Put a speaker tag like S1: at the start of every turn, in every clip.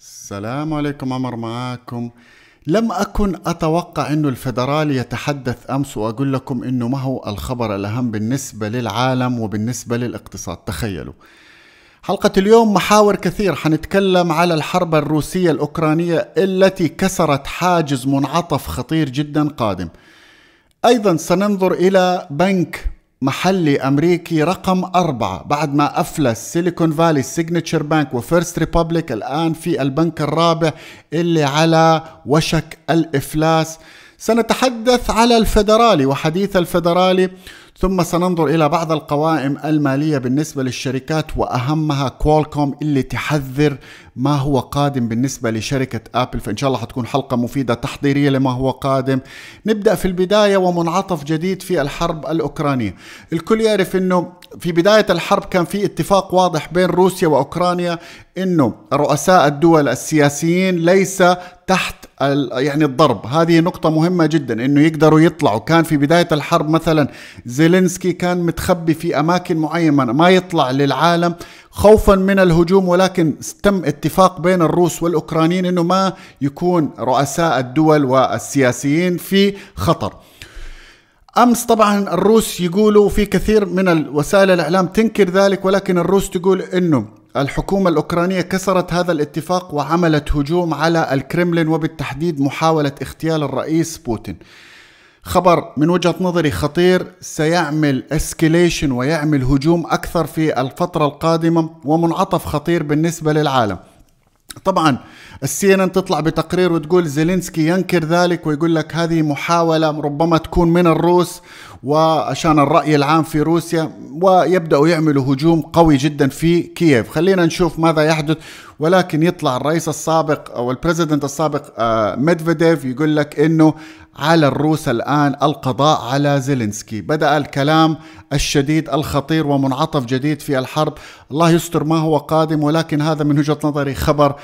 S1: السلام عليكم عمر معاكم لم أكن أتوقع أنه الفدرالي يتحدث أمس وأقول لكم أنه ما هو الخبر الأهم بالنسبة للعالم وبالنسبة للاقتصاد تخيلوا حلقة اليوم محاور كثير حنتكلم على الحرب الروسية الأوكرانية التي كسرت حاجز منعطف خطير جدا قادم أيضا سننظر إلى بنك محلي امريكي رقم أربعة بعد ما افلس سيليكون فالي سيجنتشر بانك وفيرست ريبابليك الان في البنك الرابع اللي على وشك الافلاس سنتحدث على الفدرالي وحديث الفدرالي ثم سننظر إلى بعض القوائم المالية بالنسبة للشركات وأهمها كوالكوم اللي تحذر ما هو قادم بالنسبة لشركة أبل فإن شاء الله حتكون حلقة مفيدة تحضيرية لما هو قادم نبدأ في البداية ومنعطف جديد في الحرب الأوكرانية الكل يعرف أنه في بداية الحرب كان في اتفاق واضح بين روسيا وأوكرانيا أنه رؤساء الدول السياسيين ليس تحت يعني الضرب هذه نقطة مهمة جدا انه يقدروا يطلعوا كان في بداية الحرب مثلا زيلينسكي كان متخبي في اماكن معينة ما يطلع للعالم خوفا من الهجوم ولكن تم اتفاق بين الروس والاوكرانيين انه ما يكون رؤساء الدول والسياسيين في خطر امس طبعا الروس يقولوا في كثير من وسائل الاعلام تنكر ذلك ولكن الروس تقول انه الحكومة الأوكرانية كسرت هذا الاتفاق وعملت هجوم على الكرملين وبالتحديد محاولة اغتيال الرئيس بوتين. خبر من وجهة نظري خطير سيعمل اسكيليشن ويعمل هجوم أكثر في الفترة القادمة ومنعطف خطير بالنسبة للعالم. طبعا السي ان تطلع بتقرير وتقول زيلينسكي ينكر ذلك ويقول لك هذه محاوله ربما تكون من الروس وعشان الراي العام في روسيا ويبداوا يعملوا هجوم قوي جدا في كييف، خلينا نشوف ماذا يحدث ولكن يطلع الرئيس السابق او البريزيدنت السابق ميدفيديف آه، يقول لك انه على الروس الآن القضاء على زيلينسكي بدأ الكلام الشديد الخطير ومنعطف جديد في الحرب الله يستر ما هو قادم ولكن هذا من وجهة نظري خبر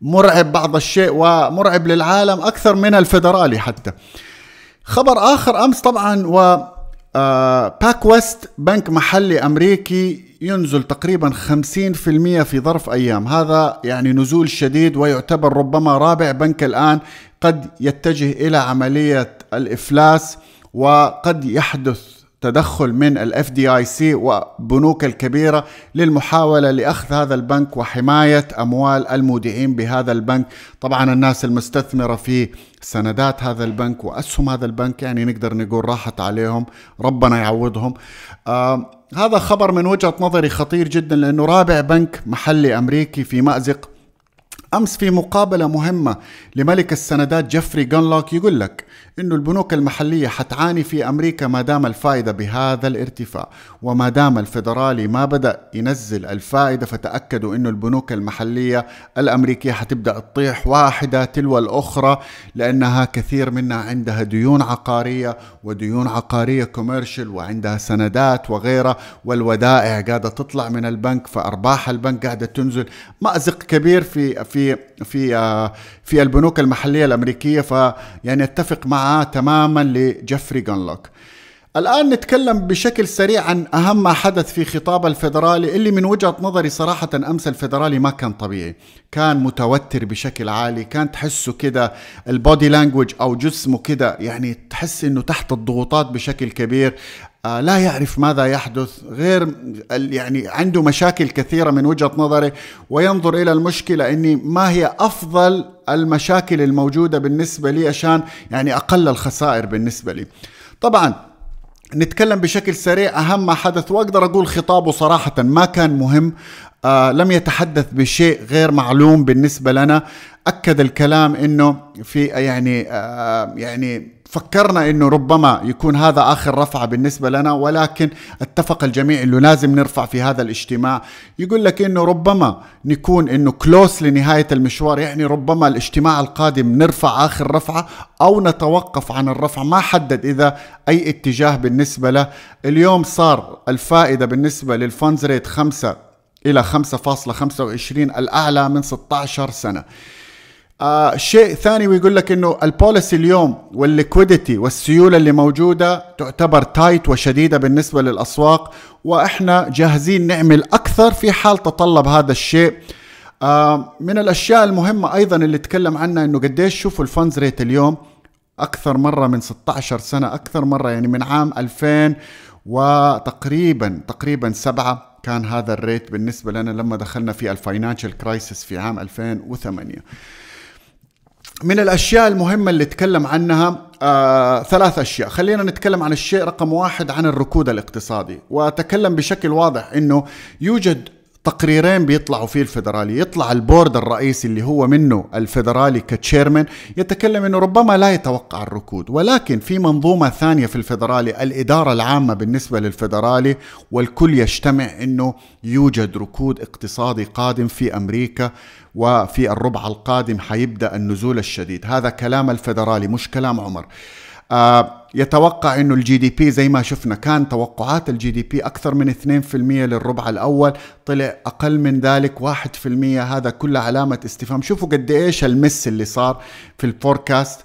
S1: مرعب بعض الشيء ومرعب للعالم أكثر من الفيدرالي حتى خبر آخر أمس طبعا و آه، باك ويست بنك محلي أمريكي ينزل تقريبا 50% في ظرف أيام هذا يعني نزول شديد ويعتبر ربما رابع بنك الآن قد يتجه إلى عملية الإفلاس وقد يحدث تدخل من الاف دي اي سي وبنوك الكبيره للمحاوله لاخذ هذا البنك وحمايه اموال المودعين بهذا البنك، طبعا الناس المستثمره في سندات هذا البنك واسهم هذا البنك يعني نقدر نقول راحت عليهم ربنا يعوضهم. آه هذا خبر من وجهه نظري خطير جدا لانه رابع بنك محلي امريكي في مازق امس في مقابله مهمه لملك السندات جيفري جانلوك يقول لك انه البنوك المحليه حتعاني في امريكا ما دام الفائده بهذا الارتفاع وما دام الفدرالي ما بدا ينزل الفائده فتاكدوا انه البنوك المحليه الامريكيه حتبدا تطيح واحده تلو الاخرى لانها كثير منها عندها ديون عقاريه وديون عقاريه كوميرشل وعندها سندات وغيرها والودائع قاعده تطلع من البنك فارباح البنك قاعده تنزل مازق كبير في في في آه، في البنوك المحليه الامريكيه فيعني اتفق مع معاه تماما لجيفري جانلوك الآن نتكلم بشكل سريع عن أهم ما حدث في خطاب الفيدرالي اللي من وجهة نظري صراحة أمس الفيدرالي ما كان طبيعي كان متوتر بشكل عالي كان تحسه كده البودي لانجوج أو جسمه كده يعني تحس أنه تحت الضغوطات بشكل كبير آه، لا يعرف ماذا يحدث غير يعني عنده مشاكل كثيره من وجهه نظري وينظر الى المشكله اني ما هي افضل المشاكل الموجوده بالنسبه لي عشان يعني اقل الخسائر بالنسبه لي. طبعا نتكلم بشكل سريع اهم ما حدث واقدر اقول خطابه صراحه ما كان مهم آه، لم يتحدث بشيء غير معلوم بالنسبه لنا اكد الكلام انه في يعني آه، يعني فكرنا انه ربما يكون هذا اخر رفعه بالنسبه لنا ولكن اتفق الجميع انه لازم نرفع في هذا الاجتماع يقول لك انه ربما نكون انه كلوس لنهايه المشوار يعني ربما الاجتماع القادم نرفع اخر رفعه او نتوقف عن الرفع ما حدد اذا اي اتجاه بالنسبه له اليوم صار الفائده بالنسبه للفونز ريت 5 الى 5.25 الاعلى من 16 سنه آه شيء ثاني ويقول لك انه البوليسي اليوم والليكويديتي والسيوله اللي موجوده تعتبر تايت وشديده بالنسبه للاسواق واحنا جاهزين نعمل اكثر في حال تطلب هذا الشيء آه من الاشياء المهمه ايضا اللي تكلم عنها انه قديش شوفوا الفانز ريت اليوم اكثر مره من 16 سنه اكثر مره يعني من عام 2000 وتقريبا تقريبا سبعة كان هذا الريت بالنسبة لنا لما دخلنا في الفاينانشال كرايسيس في عام 2008 من الاشياء المهمه اللي تكلم عنها آه ثلاث اشياء خلينا نتكلم عن الشيء رقم واحد عن الركود الاقتصادي وتكلم بشكل واضح انه يوجد تقريرين بيطلعوا فيه الفدرالي يطلع البورد الرئيسي اللي هو منه الفدرالي كتشيرمن يتكلم انه ربما لا يتوقع الركود ولكن في منظومة ثانية في الفدرالي الإدارة العامة بالنسبة للفدرالي والكل يجتمع انه يوجد ركود اقتصادي قادم في أمريكا وفي الربع القادم حيبدأ النزول الشديد هذا كلام الفدرالي مش كلام عمر آه يتوقع انه الجي دي بي زي ما شفنا كان توقعات الجي دي بي اكثر من 2% للربع الاول طلع اقل من ذلك 1% هذا كله علامه استفهام شوفوا قد ايش المس اللي صار في الفوركاست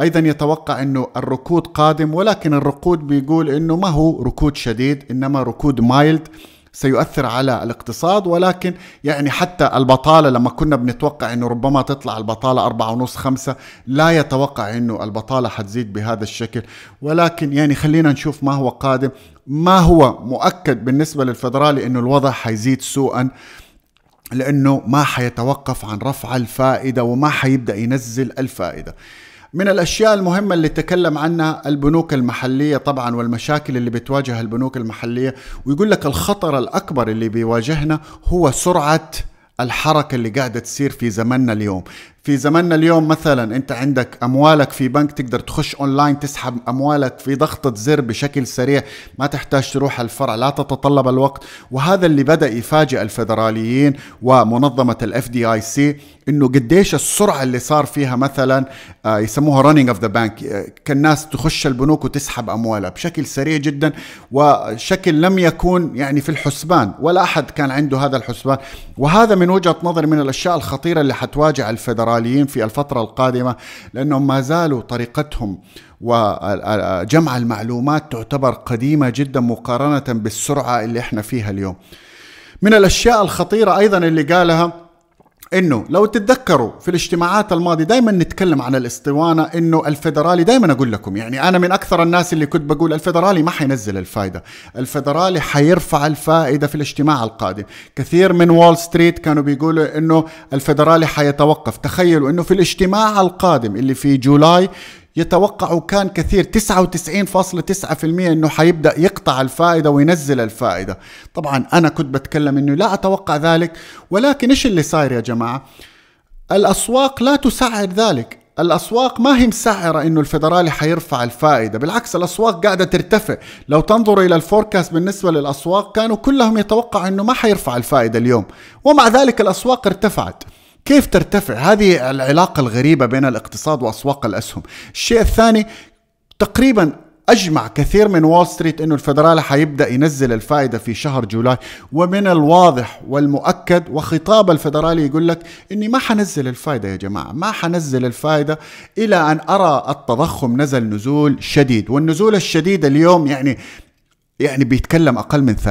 S1: ايضا يتوقع انه الركود قادم ولكن الركود بيقول انه ما هو ركود شديد انما ركود مايلد سيؤثر على الاقتصاد ولكن يعني حتى البطالة لما كنا بنتوقع أنه ربما تطلع البطالة أربعة ونص خمسة لا يتوقع أنه البطالة حتزيد بهذا الشكل ولكن يعني خلينا نشوف ما هو قادم ما هو مؤكد بالنسبة للفدرالي أنه الوضع حيزيد سوءا لأنه ما حيتوقف عن رفع الفائدة وما حيبدأ ينزل الفائدة من الأشياء المهمة اللي تكلم عنها البنوك المحلية طبعا والمشاكل اللي بتواجه البنوك المحلية ويقول لك الخطر الأكبر اللي بيواجهنا هو سرعة الحركة اللي قاعدة تصير في زمننا اليوم في زمننا اليوم مثلا انت عندك اموالك في بنك تقدر تخش اونلاين تسحب اموالك في ضغطة زر بشكل سريع ما تحتاج تروح الفرع لا تتطلب الوقت وهذا اللي بدا يفاجئ الفدراليين ومنظمة الاف دي اي سي انه قديش السرعه اللي صار فيها مثلا آه، يسموها رننج اوف ذا بانك كان الناس تخش البنوك وتسحب اموالها بشكل سريع جدا وشكل لم يكون يعني في الحسبان ولا احد كان عنده هذا الحسبان وهذا من وجهه نظري من الاشياء الخطيره اللي حتواجه الفدراليين الأستراليين في الفترة القادمة لأنهم ما زالوا طريقتهم وجمع المعلومات تعتبر قديمة جدا مقارنة بالسرعة اللي احنا فيها اليوم من الأشياء الخطيرة أيضا اللي قالها انه لو تتذكروا في الاجتماعات الماضيه دائما نتكلم عن الاسطوانه انه الفدرالي دائما اقول لكم يعني انا من اكثر الناس اللي كنت بقول الفدرالي ما حينزل الفائده، الفدرالي حيرفع الفائده في الاجتماع القادم، كثير من وول ستريت كانوا بيقولوا انه الفدرالي حيتوقف، تخيلوا انه في الاجتماع القادم اللي في جولاي يتوقعوا كان كثير 99.9% انه حيبدا يقطع الفائده وينزل الفائده طبعا انا كنت بتكلم انه لا اتوقع ذلك ولكن ايش اللي صاير يا جماعه الاسواق لا تسعر ذلك الاسواق ما هي مسعره انه الفدرالي حيرفع الفائده بالعكس الاسواق قاعده ترتفع لو تنظر الى الفوركاست بالنسبه للاسواق كانوا كلهم يتوقعوا انه ما حيرفع الفائده اليوم ومع ذلك الاسواق ارتفعت كيف ترتفع هذه العلاقة الغريبة بين الاقتصاد وأسواق الأسهم الشيء الثاني تقريبا اجمع كثير من وول ستريت انه الفدرالي حيبدا ينزل الفائده في شهر جولاي ومن الواضح والمؤكد وخطاب الفدرالي يقول لك اني ما حنزل الفائده يا جماعه ما حنزل الفائده الى ان ارى التضخم نزل نزول شديد والنزول الشديد اليوم يعني يعني بيتكلم أقل من 3% 3%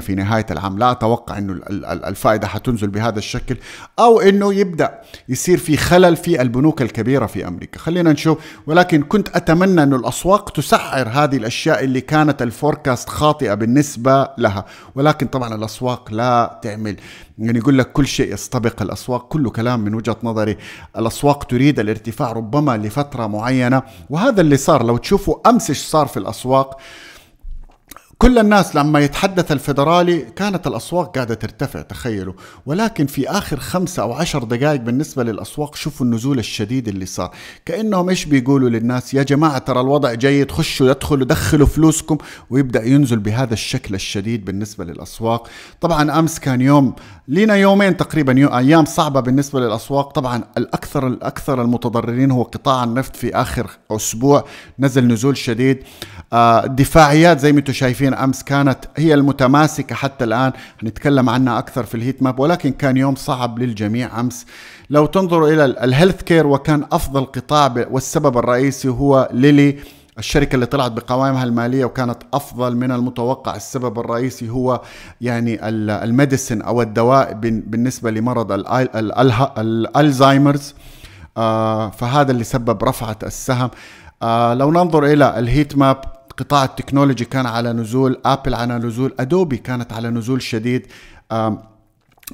S1: في نهاية العام لا أتوقع أنه الفائدة حتنزل بهذا الشكل أو أنه يبدأ يصير في خلل في البنوك الكبيرة في أمريكا خلينا نشوف ولكن كنت أتمنى انه الأسواق تسعر هذه الأشياء اللي كانت الفوركاست خاطئة بالنسبة لها ولكن طبعا الأسواق لا تعمل يعني يقول لك كل شيء يستبق الأسواق كله كلام من وجهة نظري الأسواق تريد الارتفاع ربما لفترة معينة وهذا اللي صار لو تشوفوا أمس ايش صار في الأسواق كل الناس لما يتحدث الفيدرالي كانت الأسواق قاعدة ترتفع تخيلوا ولكن في آخر خمسة أو عشر دقائق بالنسبة للأسواق شوفوا النزول الشديد اللي صار كأنهم إيش بيقولوا للناس يا جماعة ترى الوضع جيد خشوا يدخلوا دخلوا فلوسكم ويبدأ ينزل بهذا الشكل الشديد بالنسبة للأسواق طبعا أمس كان يوم لينا يومين تقريبا ايام صعبه بالنسبه للاسواق طبعا الاكثر الاكثر المتضررين هو قطاع النفط في اخر اسبوع نزل نزول شديد آه، الدفاعيات زي ما انتم شايفين امس كانت هي المتماسكه حتى الان هنتكلم عنها اكثر في الهيت ماب ولكن كان يوم صعب للجميع امس لو تنظروا الى الهيلث كير وكان افضل قطاع والسبب الرئيسي هو ليلي الشركة اللي طلعت بقوائمها المالية وكانت أفضل من المتوقع السبب الرئيسي هو يعني الميديسن أو الدواء بالنسبة لمرض الألزايمرز آه، فهذا اللي سبب رفعة السهم آه، لو ننظر إلى الهيت ماب قطاع التكنولوجي كان على نزول أبل على نزول أدوبي كانت على نزول شديد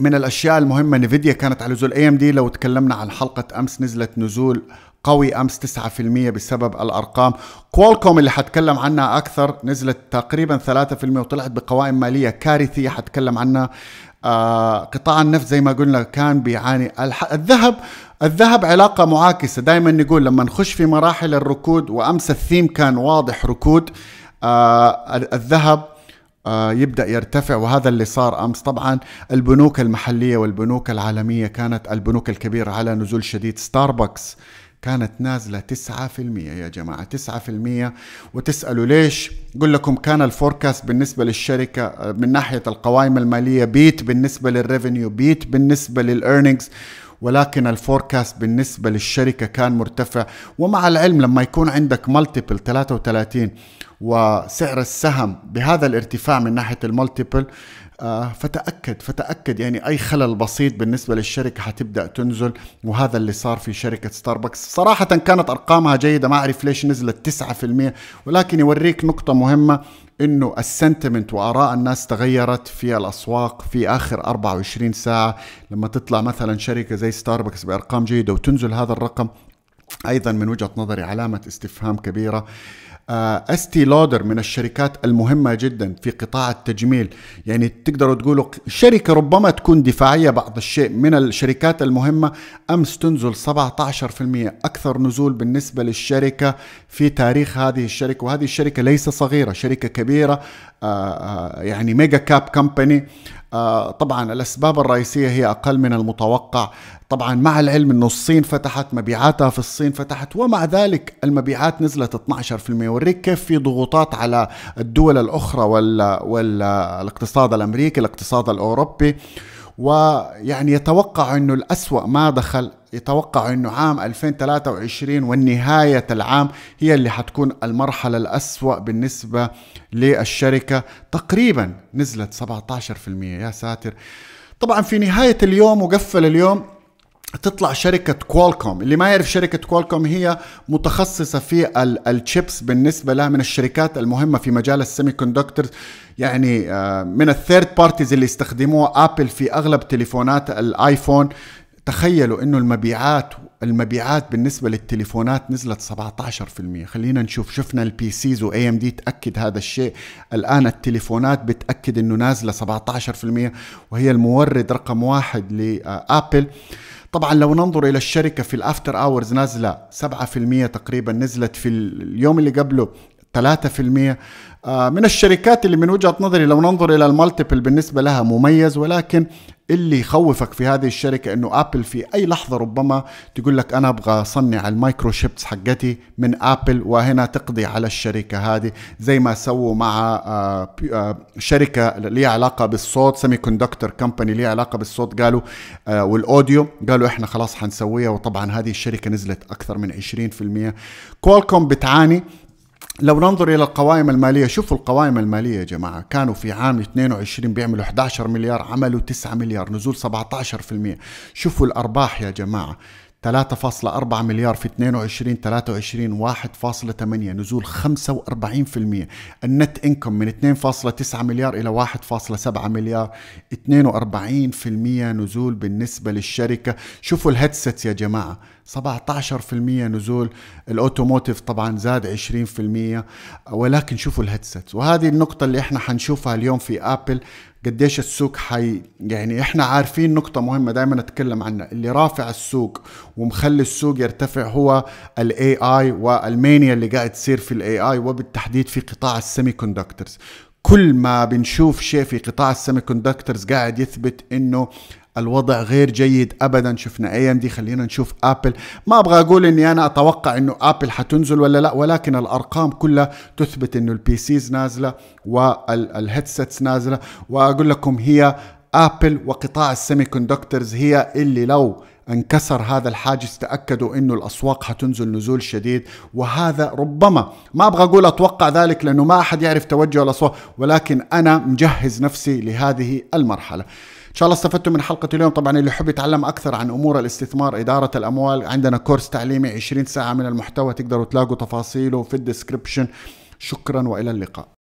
S1: من الاشياء المهمه نفيديا كانت على نزول اي ام دي لو تكلمنا عن حلقه امس نزلت نزول قوي امس 9% بسبب الارقام كوالكوم اللي حتكلم عنها اكثر نزلت تقريبا 3% وطلعت بقوائم ماليه كارثيه حتكلم عنها آه قطاع النفط زي ما قلنا كان بيعاني الذهب الذهب علاقة معاكسة دائما نقول لما نخش في مراحل الركود وأمس الثيم كان واضح ركود آه الذهب آه، يبدا يرتفع وهذا اللي صار امس طبعا البنوك المحليه والبنوك العالميه كانت البنوك الكبيره على نزول شديد ستاربكس كانت نازلة 9% يا جماعة 9% وتسألوا ليش قل لكم كان الفوركاست بالنسبة للشركة آه، من ناحية القوائم المالية بيت بالنسبة للريفينيو بيت بالنسبة للإيرنينجز ولكن الفوركاست بالنسبة للشركة كان مرتفع ومع العلم لما يكون عندك مالتيبل 33 وسعر السهم بهذا الارتفاع من ناحية المالتيبل آه، فتأكد فتأكد يعني أي خلل بسيط بالنسبة للشركة حتبدأ تنزل وهذا اللي صار في شركة ستاربكس صراحة كانت أرقامها جيدة ما أعرف ليش نزلت 9% ولكن يوريك نقطة مهمة انه السنتمنت واراء الناس تغيرت في الاسواق في اخر 24 ساعه لما تطلع مثلا شركه زي ستاربكس بارقام جيده وتنزل هذا الرقم ايضا من وجهه نظري علامه استفهام كبيره استي آه، لودر من الشركات المهمة جدا في قطاع التجميل يعني تقدروا تقولوا شركة ربما تكون دفاعية بعض الشيء من الشركات المهمة أمس تنزل 17% أكثر نزول بالنسبة للشركة في تاريخ هذه الشركة وهذه الشركة ليس صغيرة شركة كبيرة آه، آه، يعني ميجا كاب كومباني آه، طبعا الأسباب الرئيسية هي أقل من المتوقع طبعا مع العلم أنه الصين فتحت مبيعاتها في الصين فتحت ومع ذلك المبيعات نزلت 12% وريك كيف في ضغوطات على الدول الأخرى والاقتصاد الأمريكي الاقتصاد الأوروبي ويعني يتوقع انه الأسوأ ما دخل يتوقع انه عام 2023 والنهاية العام هي اللي حتكون المرحلة الأسوأ بالنسبة للشركة تقريبا نزلت 17% يا ساتر طبعا في نهاية اليوم وقفل اليوم تطلع شركة كوالكوم اللي ما يعرف شركة كوالكوم هي متخصصة في الشيبس بالنسبة لها من الشركات المهمة في مجال السيمي كوندكتور يعني آه، من الثيرد بارتيز اللي يستخدموها أبل في أغلب تليفونات الآيفون تخيلوا انه المبيعات المبيعات بالنسبه للتليفونات نزلت 17% خلينا نشوف شفنا البي سيز واي ام دي تاكد هذا الشيء الان التليفونات بتاكد انه نازله 17% وهي المورد رقم واحد لابل آه، طبعا لو ننظر الى الشركه في الافتر اورز نازله 7% تقريبا نزلت في اليوم اللي قبله 3% آه، من الشركات اللي من وجهه نظري لو ننظر الى المالتيبل بالنسبه لها مميز ولكن اللي يخوفك في هذه الشركه انه ابل في اي لحظه ربما تقول لك انا ابغى اصنع المايكروشيبس حقتي من ابل وهنا تقضي على الشركه هذه زي ما سووا مع آه، آه، شركه ليها علاقه بالصوت سيمي كوندكتور كمباني ليها علاقه بالصوت قالوا والاوديو قالوا احنا خلاص حنسويها وطبعا هذه الشركه نزلت اكثر من 20% كوالكوم بتعاني لو ننظر الى القوائم الماليه شوفوا القوائم الماليه يا جماعه كانوا في عام 22 بيعملوا 11 مليار عملوا 9 مليار نزول 17% شوفوا الارباح يا جماعه 3.4 مليار في 22 23 1.8 نزول 45% النت انكم من 2.9 مليار الى 1.7 مليار 42% نزول بالنسبه للشركه شوفوا الهيدسيتس يا جماعه 17% نزول الاوتوموتيف طبعا زاد 20% ولكن شوفوا الهيدسيتس وهذه النقطه اللي احنا حنشوفها اليوم في ابل قديش السوق حي يعني احنا عارفين نقطه مهمه دائما نتكلم عنها اللي رافع السوق ومخلي السوق يرتفع هو الاي اي والمانيا اللي قاعد تصير في الاي اي وبالتحديد في قطاع السيمي كوندكترز كل ما بنشوف شيء في قطاع السيمي كوندكترز قاعد يثبت انه الوضع غير جيد ابدا شفنا اي ام دي خلينا نشوف ابل ما ابغى اقول اني انا اتوقع انه ابل حتنزل ولا لا ولكن الارقام كلها تثبت انه البي سيز نازله والهيدسيتس نازله واقول لكم هي ابل وقطاع السيمي كوندكترز هي اللي لو انكسر هذا الحاجز تاكدوا انه الاسواق حتنزل نزول شديد وهذا ربما ما ابغى اقول اتوقع ذلك لانه ما احد يعرف توجه الاسواق ولكن انا مجهز نفسي لهذه المرحله ان شاء الله استفدتم من حلقه اليوم طبعا اللي يحب يتعلم اكثر عن امور الاستثمار اداره الاموال عندنا كورس تعليمي 20 ساعه من المحتوى تقدروا تلاقوا تفاصيله في الديسكربشن شكرا والى اللقاء